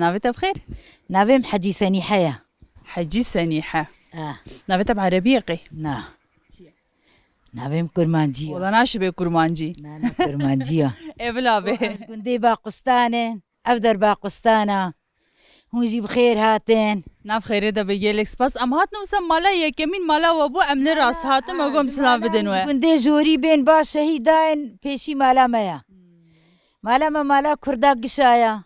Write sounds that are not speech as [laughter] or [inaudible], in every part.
نابتة نعم، بخير؟ نابم نعم، حجي سنيحة يا حجي سنيحة آه نابتة نعم، قي؟ نا نابم كرمانجي والله ناشي ناشبه كرمانجي نا نا كرمانجي يا ابلا به كندي باقستانة أبدر باقستانة هونجي بخير هاتين ناف خير ده بيجيلك سباس أم هات نوسم مالا يكمين مالا وابو أمن راس هاتم أقوم آه، سلام بدنوه كندي جوري بين باش شهيدين بيشي مالا مايا مالا ما مالا كردا قشايا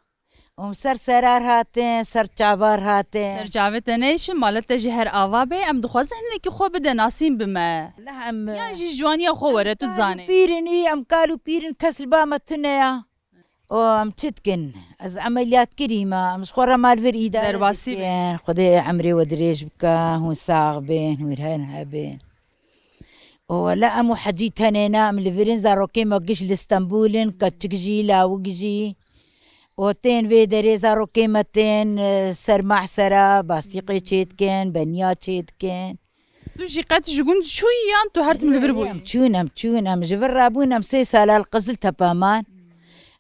ام سر سرار هاته سر چاوار هاته سر چاوه تنیش مالت جی هر آوا بی ام دخواز هنه که خو بده ناسیم بمه نه ام یا جی جوانی خو وره تو زانه پیرن ای ام کالو پیرن کسل با متنه یا او ام چتکن از عملیات کریما ام خوره مال ور ایدا درواسی خدای و دریش بکا هون ساغ بین هون هن هبین ولا ام حجی تنينا ام لفرين زاروکی ما قش لاسطنبول كتشكجي لا وقجي اوتين وي دريزا روكيمتين سر معسرة باستيقي تشيتكين بنيا تشيتكين تو جي قد جون شو يان تو هرت من ليفربول تشونم تشونم جبر رابون ام سي سالا القزل تبامان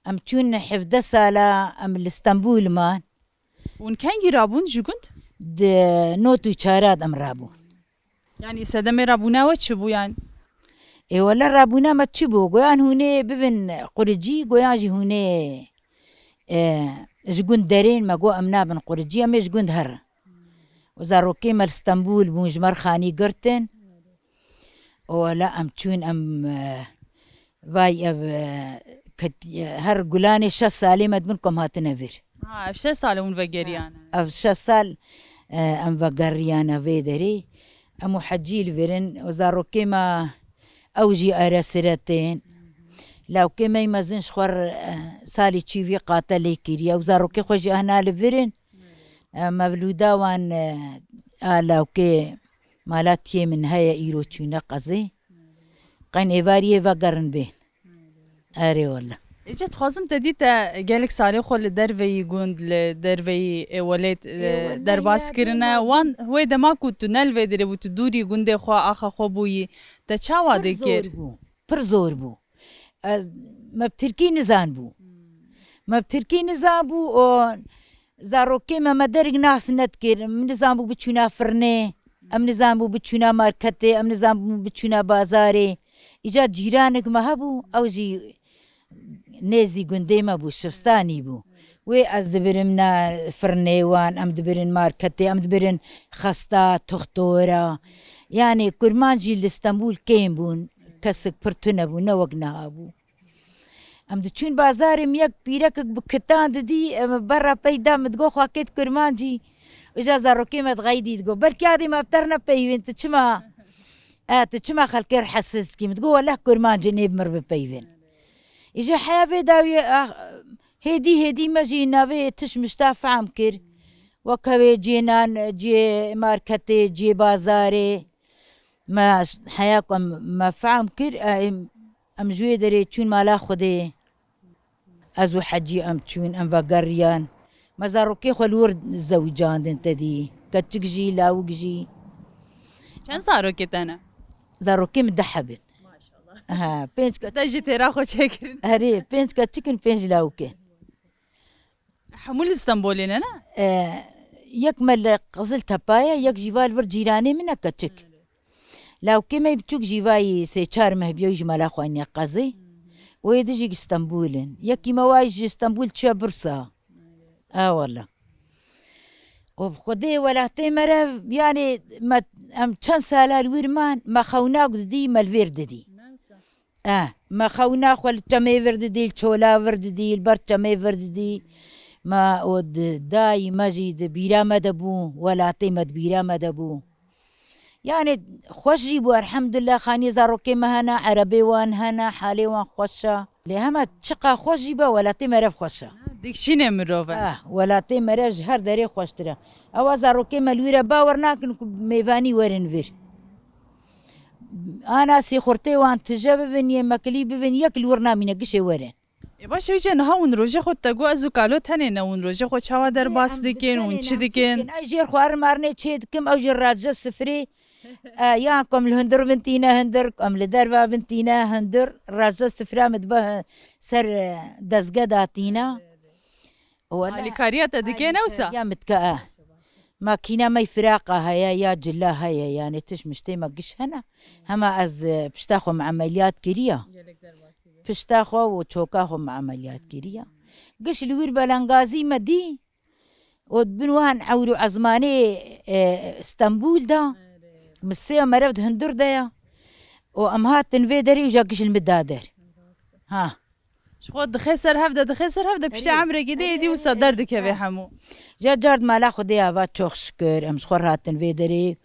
ام تشون حفدة سالا ام الاسطنبول مان ون كان يرابون جوند د نوتو چارات ام رابون يعني سدم رابونا وتشبو يعني اي ولا رابونا ما تشبو قوان هوني ببن قرجي قوان جي هوني إيه، جون دارين ما جو امنا بن قرجيه مش جون هر وزارو كيما اسطنبول جمر خاني قرتن ولا ام تشون ام آه، باي أب آه، كت آه، هر قولاني شا سالي ما منكم هاتنا فير اه شا سال من فقريانا اف شا سال ام فقريانا في داري ام حجيل فيرن وزارو كيما اوجي ارسرتين لاوکێمەی مەزن خۆر ساڵی چیوی قاتە لی کیری ئەو زارۆکی خۆشی هەنا لەبرن مەولوداوان ئالاوکێ مالات تێ من هەیە ئیرۆ چوونە قەزی قەن ئێواری ئێوە گەڕن بێن ئارێوەلە جێت خۆزم دەدیتە گەلێک ساڵی خۆ لە دەرەی گوند لە دەرەی ئێوەلێت دەرباسکردە وان هۆی دەما و تونەلێ درێ بوو دووری گوندێ خوا ئاخە خۆ بووی دە چاوا دەکرد بوو پر زۆر بوو مەبترکی نزان بوو مەبترکی نزان بوو زارۆکەی مەمە دەرگ ناسنەت کرد من نزان بوو بچوونا فرنێ ئەم نزان بوو بچوونا مارکەتێ ئەم نزان بوو بچوونا بازارێ ئیجا جیرانێکمە هەبوو ئەو ژی نێزی گوندەیمە بوو شستانی بوو وێ ئەس دەبرم نا فرنێوان ئەم دەبرن مارکەتێ ئەم دەبرن خەستا تختۆرە یانێ کورمانجی لەستەمبول کێم بوون کەسک پرتو نەبوو نەوەک نەهابوو ئەم دچوون بازارم یەک پیرەکک بکتان ددی ئەمە بەڕە پەیدا متگۆ خواکەیت کورمانجی ئەجا زارۆکیمەت غی دیتگۆ بەرکیادی مەبتەر نەپەیوێنتە چما ئەتە چما خەلکەر حەسستکی متگۆ وەلا کورمانجی نێب مر بپەیوێن ئیژە حیا بێداویە هێدی هێدی مەژی ناوێ تش مشتا فام کرد وەکەوێ جێنان جێ مارکەتێ جێ بازارێ ما حياكم ما فعم كر آه، ام ام جوي دري تشون مالا خدي ازو حجي ام تشون ام فقريان ما زاروكي خلور الزوجان انت دي كتجي لا وجي كان زاروكي تانا زاروكي مدحبن ما شاء الله ها آه، بينج كتجي تراخو تشكرن هري بينج كتشكن بينج لاوكي حمول اسطنبولين انا آه يكمل قزل تبايا يك جبال ور جيراني منك كتشك لو كما بتوك جيفاي سيتشار مهبيو يجمال خوان يقازي ويدجي اسطنبول يكي مواج اسطنبول تشا برصا اه والله وبخدي ولا تمر يعني ما ام چند سال الورمان ما خونا دي مال ورد دي اه ما خونا خل تمي ورد دي چولا ورد دي البر تمي ورد دي ما ود داي مجيد بيرامه دبو ولا تمد بيرامه دبو یانێ خۆشی بوو هەرحەمدللا خانی زارۆکێ مەهەنا عەرەبێوان هەنا حالێوان خۆشە لێ هەمە چقا خۆشی بە وەلاتی مەرە خۆشە دیکشینێ مرۆڤ وەلاتی مەرەژ هەر دەرێ خۆشترە ئەوە زارۆکێ مەلوورە باوەڕ ناکن میوانی وەرن ور ئاناسی خورتێوان تژە ببن یە مەکلی ببن یەک لور نامینە گشێ وەرن باشویچە نها اون rojê xwe te gu ez û kalot hene ne hûn rojê xwe çawa derbas dikin hûn çi dikin? Ej jêr xwarin marnê çê dikim ew ji racje sifrê آه ياكم الهندر بنتينا هندر ام لدربا بنتينا هندر راجل سفرامت به سر دزقه داتينا ولا الكاريه تدكي نوسا يا متكاه ما كينا ما يفراقة هيا يا جلا هيا يعني تش مشتي ما قش هنا هما از مع عمليات كيريا بشتاخو مع عمليات كيريا قش الوير بلانغازي مدي ودبن وهن عورو عزماني آه، اسطنبول ده مسيا مرفت هندور دايا وامها تنفي داري وجاكش المدا داري ها شخود خسر هفدا دخسر هفدا بشتا عمري قدي دي وصدر دك يا حمو جا جارد مالا لاخد يا بات شوخ شكر ام شخور هات تنفي داري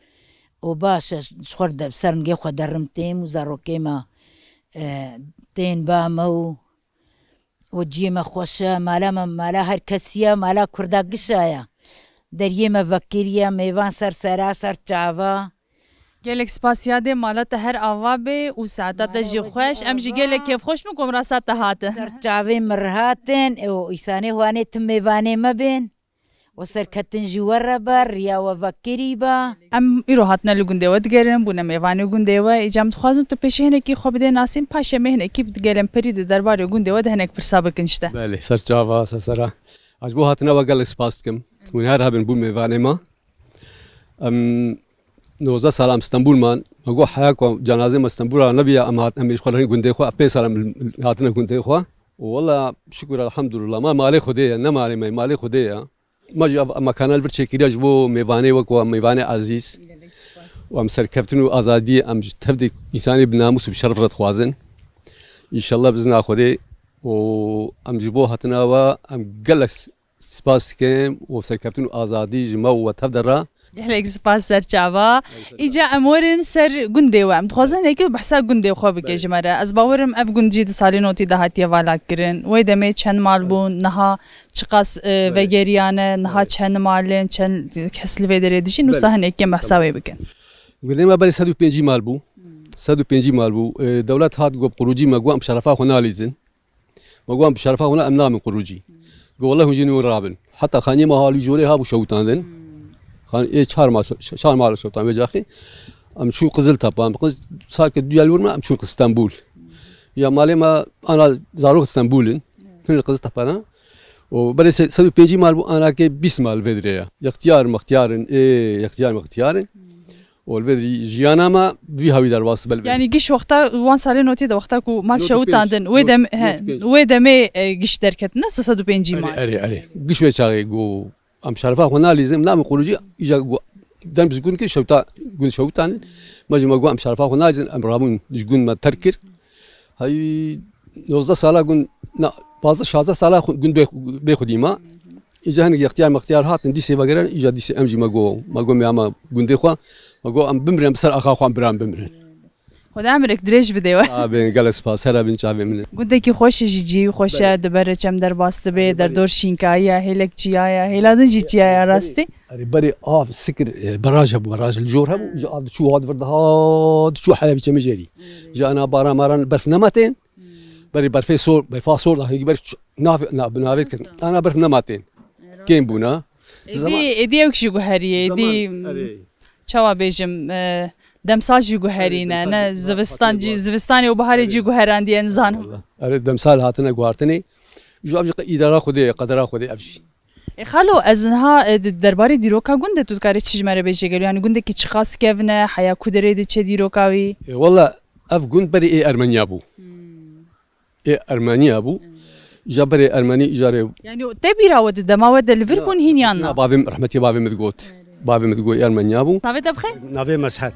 وباش شخور بسر نجي خو درمتيم وزارو كيما آه، تين بامو وجيمه خوشا مالا مالا هر مالا کردا گشایا دریمه وکیریه میوان سر سرا سر چاوا گلک سپاسیا ده مالت هر اوابه و سعادت جی خوش ام جی گلک کیف خوش مکم راسا تهاته سرچاوی مرهاتن او ایسانه هوانه تمیوانه مبین و سرکتن جوار بر یا و وکری با ام ایرو هاتنا لگنده و دگرم بونه میوانه گنده و ایجام دخوازن تو پیش هنه کی خوب ده ناسیم پاشه مهنه کی بدگرم پرید درباره گنده و ده هنک پرسا بکنشته بله سرچاوا سرسرا اج بو هاتنا و گل سپاس کم من هر هبن بو میوانه ما ام نوزده سالم استانبول من مگو حیا کو جنازه ما استانبول را نبی ام هات امیش خورن گنده خو اپی سالم هاتن گنده خو والا شکر الحمدلله ما مالی خوده نه مالی ما مالی خوده ما جو مکان الور چکیرج بو میوانه و کو میوانه عزیز و ام سر کفتن و آزادی ام تفدی انسانی بناموس بشرف رت خوازن ان شاء الله بزنا خوده و ام جبو هاتنا و ام گلس سپاس کەم و سەرکەوتن و ئازادی ژمە و تەفدەڕا گەلێک سپاس سەرچاوا ئیجا ئەمۆرن سەر گوندێوە ئەم خۆزانێکی بەسا گوندێ خۆ بگەژمەرە ئەس باوەرم ئەف گونجی دە ساڵی نۆتی داهاتیە والاکردن وی دەمێ چەند مال بوون نەها چقاس vegeriyanە نەها چەند مالێن چەند کەسل وێ دەرێ دژین و سەهنێکی مەساوێ بکەن گولێمە بەری سەد و پێنج مال بوو سەد و پێنج مال بوو دەولەت هات گۆ قوروجی مەگوام شەرەفا خۆنالیزن مەگوام شەرفا خۆنا ئەم نامی قوروجی والله هنجین و حتى خاني ما هالي جوري هابو شوطان شوتاندن خان إيه شهر ما شهر ما شوتان شوطان بجاخي ام شو قزل تبا أم قز ساک دیال ورما ام شو استانبول يا مالي ما انا زارو استانبولن تن قز تبا أنا برای سوی بيجي مال انا كي 20 مال ودریا اختیار مختیارن ای اختیار مختیارن ولوی جیانا ما دوی هاوی در واس بل یعنی گیش وقتا وان سالی نوتی ده وقتا کو ما شو تاندن و دم و دم گیش درکت نه 305 ما اری اری گیش و چاگی گو ام شرفا خونا لازم نام خروجی ایجا گو دم زگون کی شوتا گون شوتان ما جما گو ام شرفا خونا لازم ام رامون جگون ما ترکر هی 19 سالا گون نه 15 16 سالا گون بخودی ما ایجا هنگ اختیار مختیار هاتن دیسی وگرن ایجا دیسی امجی مگو مگو می اما گنده خوا مگو ام بمرن بسر اخا خوان برام بمرن خدا عمرك دريش بدي ابي قال سباس هلا بن شعبي من قلت لك خوش جي جي خوش دبر چم در باست بي در دور شينكايا هلك جيايا هلا دن جي جيايا راستي بري بري آه، اف سكر آه، براج ابو براج الجور هم جا شو هاد فرد هاد شو حلبي كم جري جا انا بارا مران برف نماتين بري برفي سور برفا سور ده يقبل نافي نافي انا برف نماتين گەین بوونا ئێدی ئەو کشی گوهریە ئێدی چاوا بێژم دەمساژی گوهرینە نە زستان زستانی و بەهارێکی گوهراندیە نزانم دەمسال هاتنە گواردنی ئیدارا خودێ قەدرا خودی ئەفشی خالو ئەزنها دەرباری دیرۆکا گوندە توکاری چژمەرە بێژێگەلیان گوندێکی چ خاص کەڤنە حیا کو دەرێدی چێ دیرۆکاوی وڵە ئەف گوند بەری ئێ ئەرمەنیا بوو ئێ ئەرمانیا بوو جبري ارماني جاري يعني تبي راود دما ود ليفربول هين يانا بابي رحمتي بابي مدقوت بابي مدقوت يا يابو نافي تبخي نافي مسحت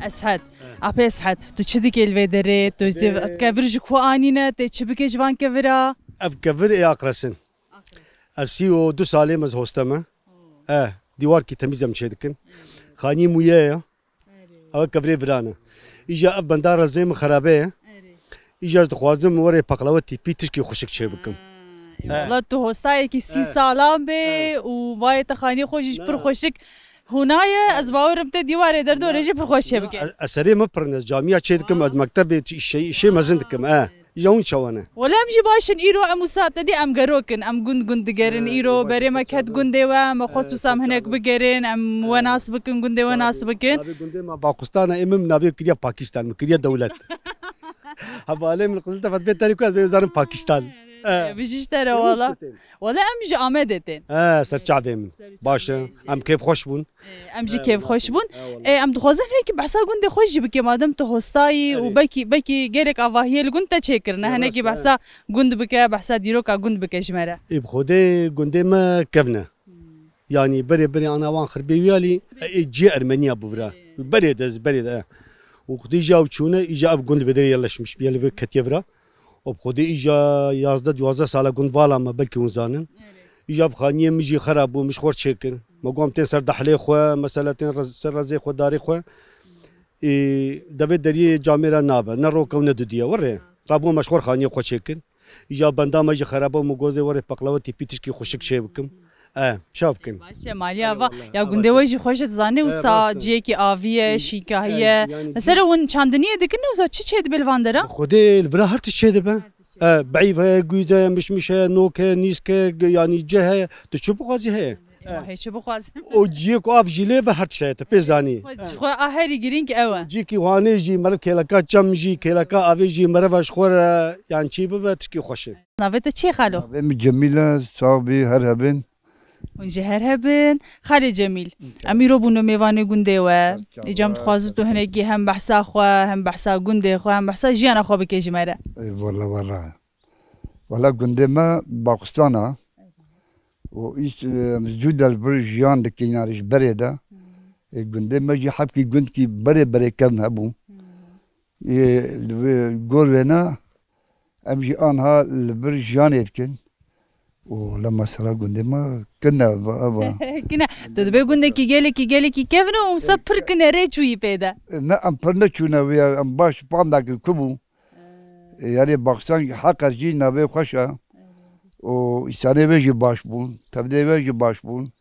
اسحت ابي اسحت تو تشدي كيل فيدري تو كبر جكو انينا تشبكي جوان كبرا اب كبر يا اقرسن افسي و دو سالي مز هوستما اه, اه، ديوار كي تميزه مشيدكن خاني مويا او كبري فرانا اجا اب بندار زي مخربه İcaz dixwazim warê peqlava tîpî tişkî xuşik çêbikim. Wala tu hostayekî sî salan bê û vayê te xanî xwe jî ji pir xweşik Hunaye ez bawerim te dîwarê derdorê jî pir xweş çêbike. Eserê min pir ne camiya çê dikim ez mektebê işê mezin dikim e. Yawn çawane. Wala em jî başin îro em wisa te dî em gerokin em gund gund digerin îro berê me ket gundê we me xwest wisa hinek bigerin em we nas bikin gundê we nas bikin. Gundê me Pakistana em min navê kiriya Pakistan min kiriya dewlet. Havale mülkünüzü de fatbet tarif kaz bezarım Pakistan. Bijiştere valla. Valla em ji Amedetê. He, serçavê min. Baş e. Em kêf xweş bûn. Em jî kêf xweş bûn. Em dixwazin hekî behsa gundê xwe jî bike madem tu hostayî û bekî bekî gelek avahiyê li gund te çêkirine henekî behsa gund bike behsa dîroka gund bike ji me re. Êb Xwedê gundê me kevne. Hmm. Yani berê berê ana wan xirbê wiyalî e, e, cî Ermeniya bivira. Berê de berê de. و خودی جا چونه ایجا اف گند بدری یلشمش بیل و کتیورا و خودی ایجا 11 12 سال گند والا ما بلکی ونزانن ایجا خانی مجی خراب و مش خور چیکن ما گوم تی سر دحلی خو مثلا تن سر رزی خو داری خو ای دوی دری جامیرا نابه نه رو کو نه ددیه وره رابو مشخور خانی خو چیکن ایجا بنده مجی خراب و مگوزه وره پقلاوتی پیتش کی خوشک چه بکم شاب کن باشه مالیا و یا گنده وی خوش زانه و سا جی کی آویه شیکایه مثلا اون چاندنیه دکنه و سا چی چه دبل واندرا خودی البرا هر چی دبه بعیفه گوزه مشمشه نوکه نیسکه یعنی جهه تو چه بخوازی هه هیچ بخواز او جی کو اپ جلی به هر چیه پیزانی خو اهری گرین کی اوه جی کی وانه جی مرب کلکا چم جی کلکا اوی جی مرب اش خور یعنی چی به تشکی خوشه نوبت چی خالو جمیله صاحب هر هبن جهر هبن خالی جمیل امی رو بونو میوانه گنده و ایجام تخوازو تو هنگی هم بحثا خوا هم بحثا گنده خوا هم بحثا جیان خوا بکیجی مره والا والا والا گنده ما باقستانا و ایس مزجود البر جیان ده کنارش بره ده گنده ما جی حب کی گند کی بره بره کم هبو گور وینا ام جی آنها البر جیان ایدکن Olha, será gunde ma kena va va. [laughs] Kina, to be gunde ki gele ki gele ki kevno um sa pır kınere çuyi peda. Na am pırna çuna ve am baş panda ki kubu. Yani baksan hakar ji na ve hoşa. O isane ve ji baş bun, tabde ve ji baş bun.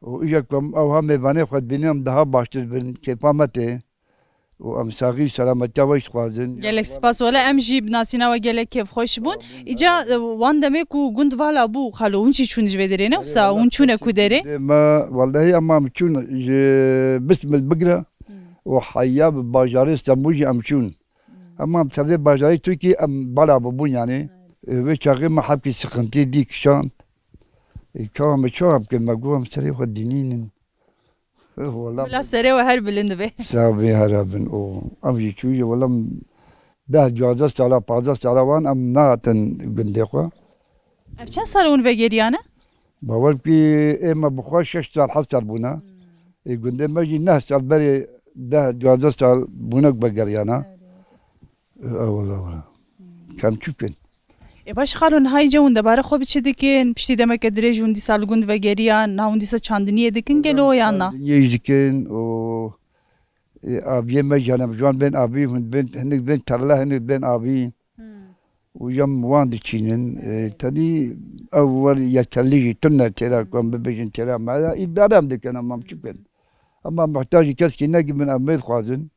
O ija kam avha me bane khad binam daha baştır bin kepamate. امساغی سلامتی وش خوازن گلک سپاس ولی ام جی بناسینا و گلک خوش بون ایجا وان دمه کو گند والا بو خالو اون چی چون جوی دره نفسا اون چونه کو دره ما والله اما مچون بسم البقرة وحيا بباجاري استنبوجي امچون اما بتبدي باجاري تركي ام بلا ببون يعني وشاغي ما حبكي سخنتي ديك شان كام شاب كما قوم سري ودينين والله لا سره و هر بلند به ساوی هربن او ام یچوی ولم ده جوازه سالا پازه سالا وان ام ناتن بندقه اب چند سال اون وگریانه باور کی اما بخوا شش سال حد سال بونا گند اما جی نه سال بری ده جوازه سال بونک بگریانه اولا اولا کم چوپن E baş xalon hay cevun da bara xo biçi dikin pişti demek edire jundi salgund ve geriyan naundisa çandiniye dikin gelo yana. Yiyicikin o e, abiye me canım can ben abiyim, ben hendik ben tarla hendik ben abiyim. O yam wan dikinin e, tadi evvel yeterli tunna tera kon bebejin tera mala idaram dikin amam çıkın. Ama muhtaç kes ki ne gibi amet xazın.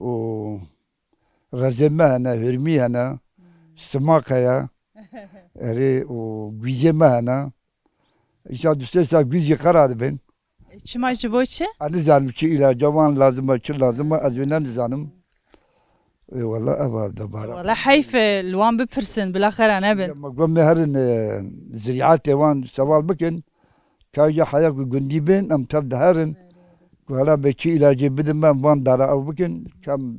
O razeme hana hürmi hana. Sımakaya, [laughs] eri o güze mehana. İşte düşerse güz yıkar adı ben. Çimacı e, boçi? Anı hani zanım ki ila cavan lazım, ki lazım, az önemli zanım. E, Valla evvel de bara. E, Valla hayfe, luan bipirsin, bilakara ne ben. Ben meherin ziriyat evan seval bikin. Kaya hayak gündi ben, am tabda herin. Valla belki ilacı bidim ben van dara av bikin. Kam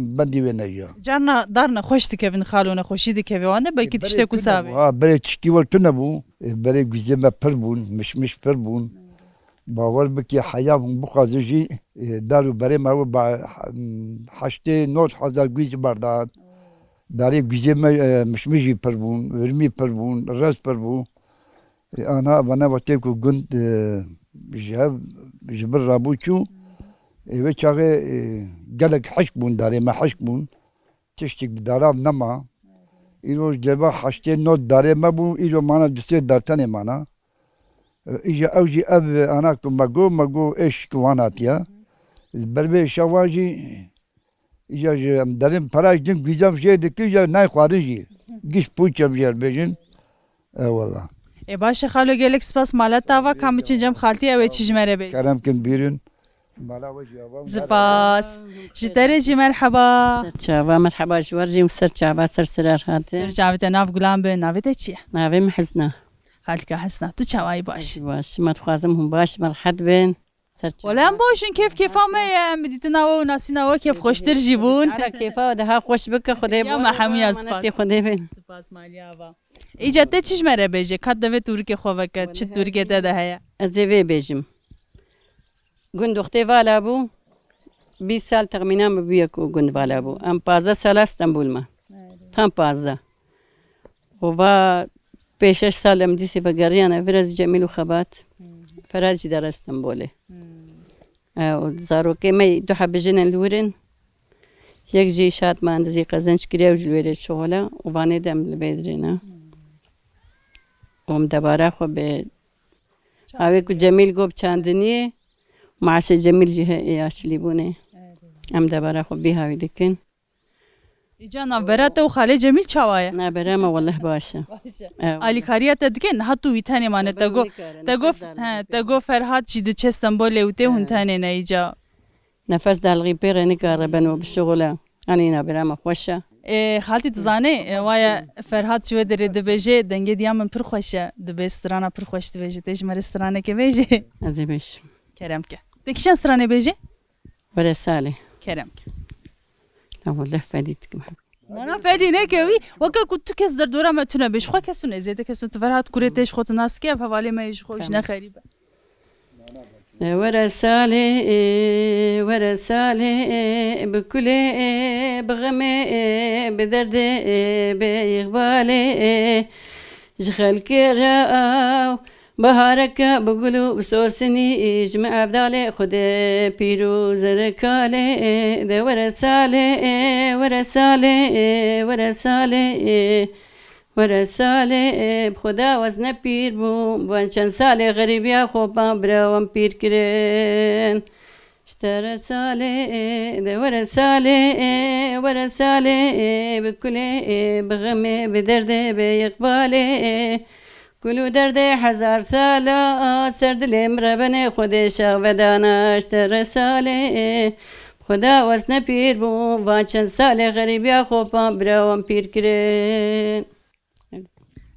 ben diye ne ya. Canna darna hoş dikevin halona hoşi dikevi anda belki tişte e, kusavi. Ha bere çiki var tuna bu. E, bere güzeme pır bun, mişmiş pır bun. Bavar biki hayam bu kazıcı e, daru bere mavu ba haşte not hazar güz bardat. Darı güzeme mişmişi pır bun, vermi pır bun, raz pır bun. Ana bana vatte ku gund jev jibir rabu çu. Hmm. وێچاغێ e, e, gelek heş bûn derê me heş bûn tiştek bi daran nema îroj ceba heştê not derê me bû îro mana disê dertenê mana îje ew jî ev ana ku me go me go êş ku wan hatiye bervê şewa jî îja ji em derên peraj din gîzev jê dikir je nay xwarin jî gişt pûçev jê bêjin ewala E baş xalo gelek spas maleta va kam için cem xaltî ew ê çijmere bê. Kerem kin bîrin زباس جدرجي مرحبا سرچاوا مرحبا جورجي وسرچاوا سرسرار هاتي سرچاوا تناف غلام بن نافيتا چي نافي محزنا خالك حسنا تشاواي باش باش ما تخازمهم باش مرحب بن ولا باشن كيف كيف ما مديتنا وناسينا وكيف خوش ترجبون على كيف ده خوش بك خدي يا محمي اسباس خدي بن سباس ماليا ایجاده چیش مره بیجه کد دوی ترکه خواه وکد چه ترکه ده ده هیا از دوی بیجم گوند وقتی والا بو 20 سال تقریبا بویا کو گوند والا بو ام 15 سال استنبول ما tam 15 و با 5 سال ام دیسی بگریانه ورز جمیل و خبات فرج در استنبوله او زاروکی می دو حب جنن لورن یک جی شات ما اندزی قزنج کریا و جلویر شغله و وانه دم لبیدرینه اوم دوباره خو به اوی کو جمیل گوب چاندنیه معاش جميل جهائي اشليبوني ام دبره خو بها ويدكن جانا براتا وخالي جميل شوايا نا برامه والله باشا باشا علي كاريا تدكن هاتو ويتاني مان تاغو تاغو ها تاغو فرهاد جي دچ اسطنبول وته هونتاني نيجا نفس ده الغيبير اني قربن وبالشغله اني نا برامه خوشه خالتي تزاني وایا فرهاد شو درې د بهجه دنګې دی من پر خوشه د به سترانه پر خوش دی بهجه ته جمهور سترانه کې بهجه ازې بهش کرم که دەکیشان سرانێ بێژێ بەرە ساڵێ کەرەم لە فەدیت فێدی نەکەوی وەکە کو تو کەس دەردۆرەمە تونە بێشخوا کەسون زیێتە کەسون تڤرات کوێت تێش خۆت ناسکە هەواێ مەیش خۆش نەخەریبە. وەرە ساڵێ وەرە ساڵێ بکولێ بغەمێ بدەردێ بێ یغبالێ ژخەلکێرە ئاو. بهارك بقولوا بسوسني جمع بدالي خد بيرو زركالي ده ورسالي ورسالي ورسالي ورسالي بخدا وزن پیر بو بان چند سال غریبیا خوبا براوم پیر کرن شتا رسالي ده ورسالي ورسالي بكل بغمي بدرد بيقبالي گلو درد هزار سالا سر دلم ربن خودشا و در ساله خدا وزن پیر بوم و چند سال غریبی خوبم براوم پیر کرد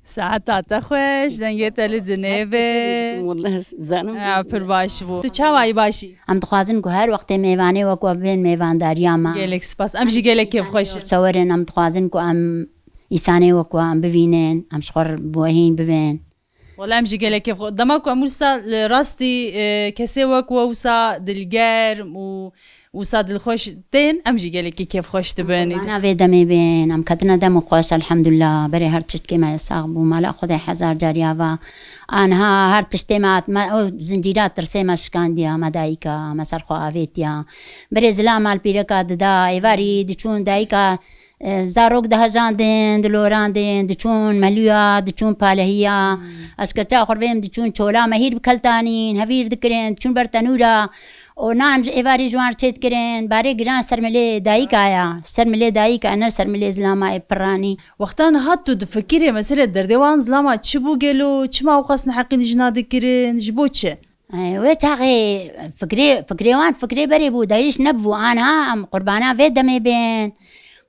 ساعت تا خوش دنگه تل دنیبه والله زنم پر باش بو تو چه وای باشی ام دخوازم که هر وقت میوانه و کو بین میوانداری ما گلک سپاس ام جی گلک خوش سورن ام دخوازم که ام ئیسانێ وەکوە ئەم ببینێن ئەم شخۆر بۆهین ببێن وەڵام جگەلێکی دەماکو ئەموستا لە ڕاستی کەسێ آه، وەکوە وسا دلگەرم و وسا دڵخۆش دێن ئەم جگەلێکی کێفخۆش بێنێ دەمێ بێن ئەم کەتنە دەم و خۆش الحەمدللا بەێ هەر تشتێمە ساغ بوو مەلا خدای حزار جاریاوە ئەها هەر تشتێمات زنجیرات ترسێمە شکاندیا مەدایکە مەسەرخوا ئاوێتیا برێ زلا مالپیرەکە ددا ئێواری دچوون دایکە زارۆک داهژاندن دلۆراندن دچوون مەلویا دچوون پالەهەیە ئەسکە چا خوڕێم دچوون چۆلا مەهیر بکەلتانین هەویر دکرێن چون بەرتەنورە ئۆ نانج ئێواری ژوان چێتکردن بارێ گران سەرمەلێ دایکایە سەرمەلێ دایکە ئەنە سەرمەلێ زلامای پڕانی وەختان هات و دفکرێ مەسرە دەردەوان زلاما چ بوو گەل و چما و قەس نحقی ژنا دکردن ژ بۆ چێ؟ وێ تاغێ فکرێ فکرێوان فکرێ بەرێ بوو دایش نەبوو ئاها ئەم قوربانە وێ دەمێ بێن.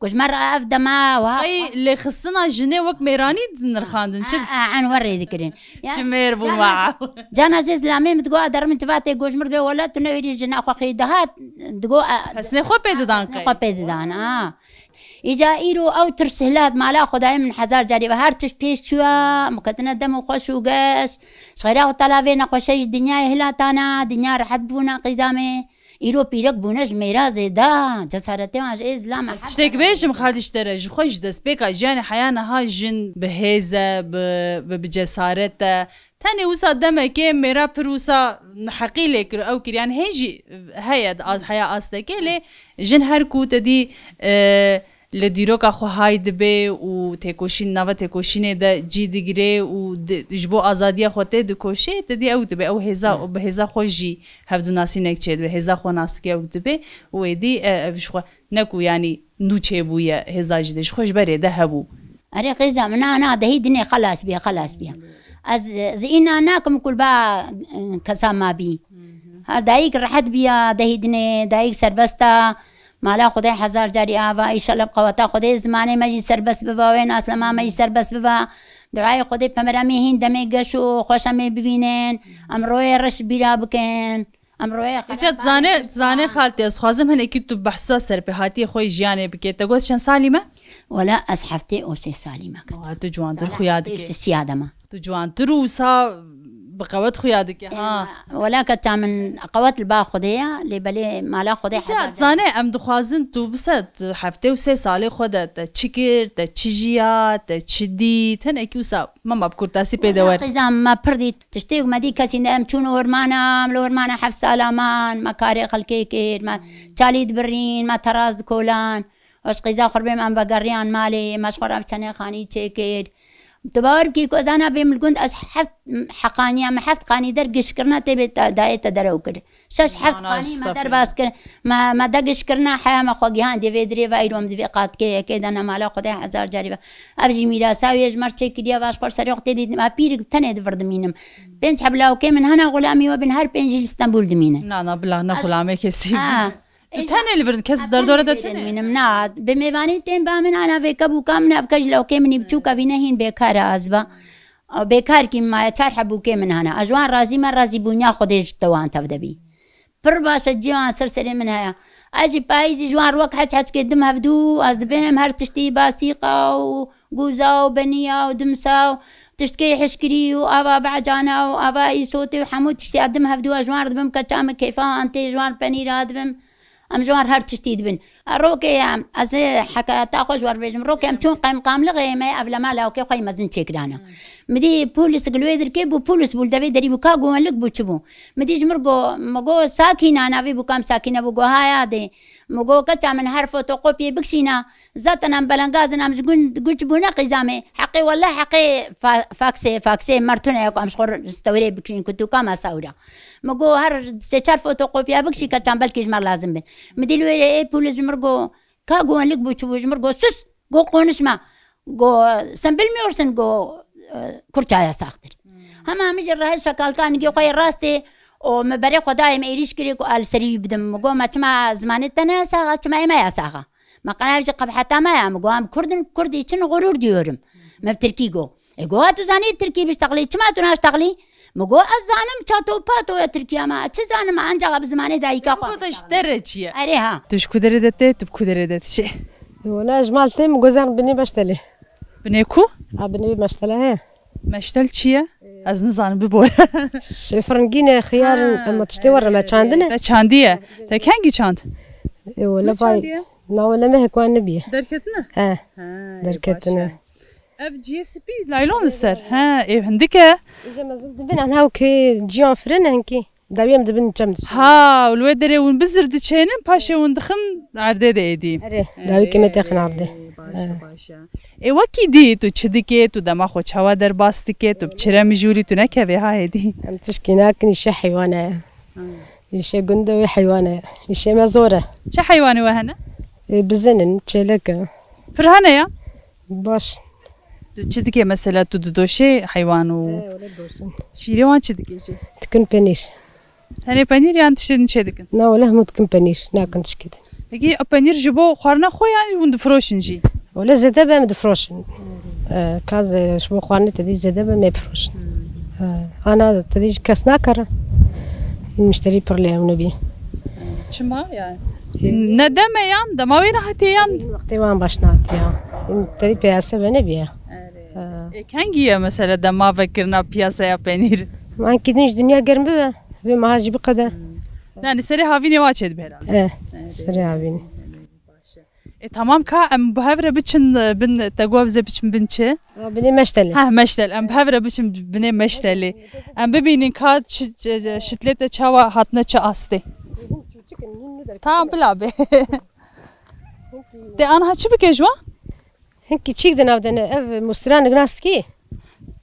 كوج مرة افدا ما أي اللي خصنا جني وك ميراني نرخاند نشد آه عن آه، وري ذكرين تمير بوعا جانا جيز لامي متقوا در من تفاتي كوج مرد ولا تنويري جنا أخو خي دهات دقوا آه، بس نخو بيد دان نخو بيد دان آه ايرو او ترسهلات ما لا خدا من حزار جاري تش بيش شوا مكتنا دم خوش وقاش صغيرة وطلافين خوشيش دنيا هلا تانا دنيا رحت بونا قزامي ئیرۆ پیرەک بوونەش مێرازێدا جەسارەتیان ئێزلام شتێک بێژم خالیش دەرە ji xweş destpêka jiyana heyanha jin bi hêze bi cesaret e tenê wisa demekê mêra pirusa heqî lê kir ew kiriyan hê jî heye az heya astekê lê jin her ku te dî e, لە دیرۆکە خۆهای دەبێ و تێکۆشین ناوە تێکۆشینێ دە جی دیگرێ و ژ بۆ ئازادیە خۆتێ دکۆشێ دەدی ئەو دەبێ ئەو هێزا و بە هێزا خۆژی هەبدوناسیینێک چێت بە هێزا خۆ ناسکی ئەو دەبێ وێدی ئەوشخوا نەکو ینی دووچێ بووە هێزاژ دەش خۆش بەرێدە هەبوو ئەرێ قیزا منانا دەهی دنێ خلاص بێ خلاص بێ ئەس زئینا ناکەم کول با کەسا مابی هەردایک ڕحەت بیە دەهی دنێ دایک سربەستە. مالا خدای هزار جاری آوا ایشالله قوتا خدای زمانه مجی سربس بباوین اسلما مجی سربس ببا دعای خدای پمرمی هین دمی گش و خوشم ببینن امروی رش بیرا بکن امروی اجت زانه زانه خالتی از خوازم هنه که تو بحثا سر به هاتی خوی جیانه بکی تا گوز چند سالی ما؟ ولا از هفته او سه سالی ما کت تو جواندر خویاد که سیاده ما تو جواندر و سا بقوات خويا هذيك ها ولا كتعمل قوات البا خديا لي بالي مالا خديا حاجه زاني ام دخوازن تو بسات حفتي وسي سالي خدا تشكير تشجيا تشدي تن اكيوسا ماما بكورتاسي بيدور قزام ما بردي تشتي وما دي كاسين ام تشونو هرمانا لو هرمانا حف سلامان ما كاري خلكيكير ما تاليد برين ما تراز كولان واش قزا خربي ما بقريان مالي ما شخرب تاني خاني تيكير تبار کی کو زانا به ملګوند از حفت حقانیه ما حفت قانی در گش کرنا ته به دایت درو کړ شش حفت قانی ما در باس کړ ما ما دګش کرنا حیا ما خو گیان دی ودری و ایروم دی قات کې کې دنه مالا خدای هزار جاری و اب جی میرا ساوی اجمر چه کړیا واش پر سر وخت دی ما پیر تنه د ورد مینم پنج حبلا او کې من هنا غلامی و بن هر پنج استنبول دی مینه نه نه بلا نه غلامه کې سی تەنێ لەبرن کەس دەردۆرەدەتن منم به بمێوانی تێن با من انا ئاناێکە بووکە نه ئەفکەش لەوکێ منی بچووکە بینەهین بێکارە بیکار کی ما چار هەبووکێ من هەنا ئەژوان من ڕازی بونیا خۆدێژ دەوان تەف دەبی. پر با جوان سر سەرێ من ها. ئەجی پاییزی جوان ڕۆک هەچ هەچکێ دم هفدو؟ ئەس هر هەر تشتی باستیقا و گوزا و بنیا و دمسا و کی حشکری و ئاوا بعجانا و ای سۆتی و حمود تشتی ادم هفدو؟ اجوان ردبم کچام کیفا کەیفان جوان ژوان رادبم ام جوار هر تشتيد بن ڕۆکەیە ئەز حەکە تاخۆش وەربێژم ڕۆکەم چون قەم قاملە غێمە ئەف لە مالاوکێ خۆی مەزن چێکرانە مدی پلیس گلوێ درکێ بوو پلیس بول دەوێ دەری بووکە گوۆنلک بوو چ بوو مدیش مرگۆ مەگۆ ساکی بو کام ساکینه بو گۆهایا دێ مگو کەچ من هەر فۆتۆقۆپی بکشینە زەتەنم بەلەنگازنام گوچ بوو نەقیزامێ حەقی وەلا حەقی فاکسێ فاکسێ مەرتونەیەک ئەم خور ستەورێ بکشین کوتوکە ماساورە مگۆ هەر سێچار فۆتۆقۆپیا بکشی کەچان بەلکیژمە لازم بن مدیلوێرە ئێ پولزمر go kago'nlik bu chuvujmur go sus گو konuşma go sen bilmiyorsun گو کرچای ساختر همه همه جراحی شکل کن گی راستی و من برای خدایم ایریش کری کو ال سری گو مگو ما چما زمانه تنه ساغه چما ایما یا ساغه ما قناه جی قبحه تما یا مگو هم کردن کردی چن غرور دیورم من ترکی گو اگو اتو زنی ترکی بشتغلی چما تو ناشتغلی مگو از زنم چاتو پاتو یا ترکیه ما چه زنم انجا قبل زمانه دایکا خواه بودش دره چیه اره ها توش کدره دته تب کدره دت چه وانا اجمال تیم گزن بنی بشتله بنی کو؟ بنی بشتله مشتل چیه؟ از نزانم ببور [laughs] فرنگینه خیار اما تشتی ور ما چاندنه اه، چاندیه تا کنگی چاند ولا بای نه مهکوان نبیه درکتنه اه درکتنه اف جي اس بي لايلون السر ها اي هنديك دبن انا اوكي جيون فرن هنكي دابيم دبن تمس ها والواد دري ون دتشين باشا وندخن عرده دي ايدي داوي كيما تخن عرده باشا باشا اي وكي دي تو تشديكي تو دما خو تشوا در باستيكي تو بشرا مجوري تو نكبي بها هدي ام ناكني شي حيوانه شي قندوي حيوانه شي مزوره شي حيوانه وهنا بزنن تشلك فرهانه يا باش چدکه مثلا تو دوشه حیوان و شیره وان چدکه جی تکن پنیر هنه پنیر یان تشتن چه دکن نه ولا هم تکن پنیر ناکن تشکید بگی پنیر جبو خورنا خو یعنی وند فروشن جی ولا زده بهم دفروشن کاز شبو خورنا تدی زده بهم فروشن انا تدی کس نکره المشتري برليم نبي شما يعني ندم يان دموي راحتي يان وقتي ما باش نعطيها انت بيها سبع نبيها Hangi mesela da mavi kırna piyasaya penir? Ben gidince dünya germi ve ve maaşı bu kadar. Yani seri havini vaç edip herhalde. Evet, seri havini. E tamam ka em bu havre biçin bin tegavze biçin binçe. Bine meşteli. Ha meştel. Em bu havre biçin bine meşteli. Em bebinin ka şiddetle çava hatna ça asti. Tamam bil abi. De an haçı bir kejva? هنكي تشيك دنا ودنا اف مستران غناستكي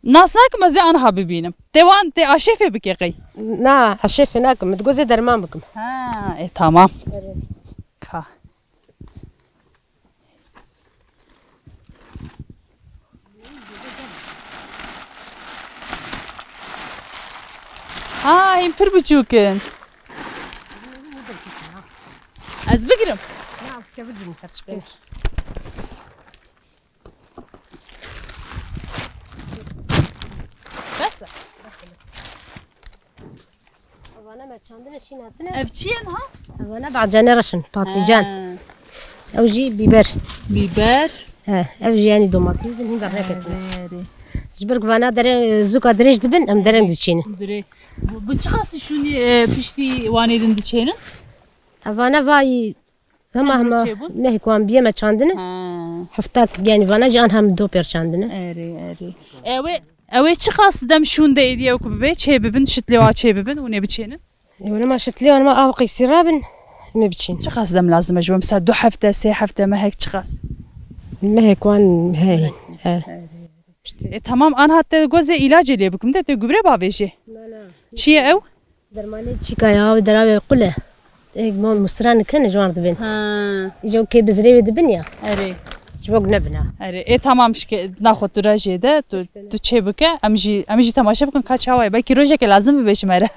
ناسناك مزي انا حبيبينم ديوان تي عشيفي بك يقي نا عشيفي ناكم متجوزي درمان بكم ها اي تمام كا ها هم پر بچوکن از بگیرم نه از که بگیرم سرچ بگیر بس وانا ما تشاندنا شي ناتنا افتشين ها وانا بعد جانا رشن باطيجان آه. او جي بيبر بيبر اه او جي يعني دوماتيز هين بعد هكا جبرك وانا دري زوكا دريج دبن ام دري دشين دري بتشخاص شوني بشتي واني دن دشين وانا فاي هما هما ما هي كوان بيا ما تشاندنا حفتاك يعني وانا جان هم دوبير تشاندنا اري اري ايوه ئەوەی خاص دم شون ده دەیدی او ببێ چێ ببن شت لێوا چێ ببن و نێ بچێنن ونما شت لێوانمە ئاو قیسیرا بن مێ بچین چ قاس دەم لازمە ژوە مسا دو هەفتە سێ هەفتە مەهێک چ قاس مەهێکوان هەیە تەمام ئان هاتە گۆزێ ئیلاجێ لێ بکم دێت گوبرێ باێژێ قله ئەو دەرمانی چیکایاوە دەراوێ جوان دبن ها جو ئیجە کێ بزرێوێ دەبنیا ئەرێ چبوک نبنا اری ای تمام شک نخود تو راجی ده تو تو چه بکه امجی امجی تماشا بکن کاچ وای با کی روزه که لازم بشه مره